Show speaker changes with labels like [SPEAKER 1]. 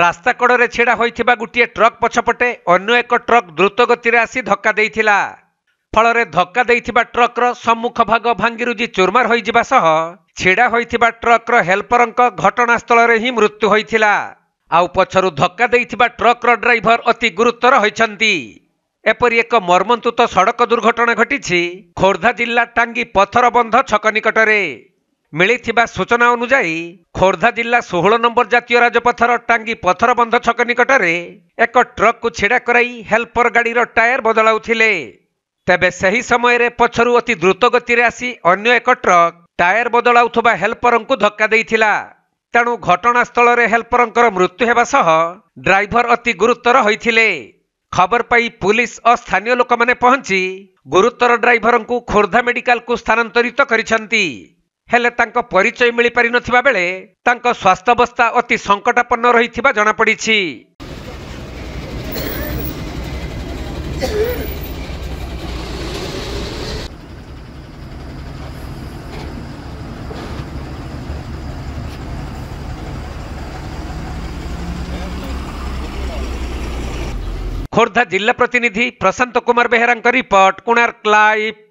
[SPEAKER 1] ରାସ୍ତା କଡ଼ରେ ଛିଡ଼ା ହୋଇଥିବା ଗୋଟିଏ ଟ୍ରକ୍ ପଛପଟେ ଅନ୍ୟ ଏକ ଟ୍ରକ୍ ଦ୍ରୁତଗତିରେ ଆସି ଧକ୍କା ଦେଇଥିଲା ଫଳରେ ଧକ୍କା ଦେଇଥିବା ଟ୍ରକ୍ର ସମ୍ମୁଖ ଭାଗ ଭାଙ୍ଗିରୁଜି ଚୁର୍ମାର ହୋଇଯିବା ସହ ଛିଡ଼ା ହୋଇଥିବା ଟ୍ରକ୍ର ହେଲ୍ପରଙ୍କ ଘଟଣାସ୍ଥଳରେ ହିଁ ମୃତ୍ୟୁ ହୋଇଥିଲା ଆଉ ପଛରୁ ଧକ୍କା ଦେଇଥିବା ଟ୍ରକ୍ର ଡ୍ରାଇଭର ଅତି ଗୁରୁତର ହୋଇଛନ୍ତି ଏପରି ଏକ ମର୍ମନ୍ତୁତ ସଡ଼କ ଦୁର୍ଘଟଣା ଘଟିଛି ଖୋର୍ଦ୍ଧା ଜିଲ୍ଲା ଟାଙ୍ଗି ପଥରବନ୍ଧ ଛକ ନିକଟରେ ମିଳିଥିବା ସୂଚନା ଅନୁଯାୟୀ ଖୋର୍ଦ୍ଧା ଜିଲ୍ଲା ଷୋହଳ ନମ୍ବର ଜାତୀୟ ରାଜପଥର ଟାଙ୍ଗି ପଥରବନ୍ଧ ଛକ ନିକଟରେ ଏକ ଟ୍ରକ୍କୁ ଛିଡ଼ା କରାଇ ହେଲ୍ପର ଗାଡ଼ିର ଟାୟାର ବଦଳାଉଥିଲେ ତେବେ ସେହି ସମୟରେ ପଛରୁ ଅତି ଦ୍ରୁତ ଗତିରେ ଆସି ଅନ୍ୟ ଏକ ଟ୍ରକ୍ ଟାୟାର ବଦଳାଉଥିବା ହେଲ୍ପରଙ୍କୁ ଧକ୍କା ଦେଇଥିଲା ତେଣୁ ଘଟଣାସ୍ଥଳରେ ହେଲ୍ପରଙ୍କର ମୃତ୍ୟୁ ହେବା ସହ ଡ୍ରାଇଭର ଅତି ଗୁରୁତର ହୋଇଥିଲେ ଖବର ପାଇ ପୁଲିସ ଓ ସ୍ଥାନୀୟ ଲୋକମାନେ ପହଞ୍ଚି ଗୁରୁତର ଡ୍ରାଇଭରଙ୍କୁ ଖୋର୍ଦ୍ଧା ମେଡିକାଲକୁ ସ୍ଥାନାନ୍ତରିତ କରିଛନ୍ତି ହେଲେ ତାଙ୍କ ପରିଚୟ ମିଳିପାରିନଥିବା ବେଳେ ତାଙ୍କ ସ୍ୱାସ୍ଥ୍ୟାବସ୍ଥା ଅତି ସଙ୍କଟାପନ୍ନ ରହିଥିବା ଜଣାପଡ଼ିଛି ଖୋର୍ଦ୍ଧା ଜିଲ୍ଲା ପ୍ରତିନିଧି ପ୍ରଶାନ୍ତ କୁମାର ବେହେରାଙ୍କ ରିପୋର୍ଟ କୋଣାର୍କ ଲାଇଭ୍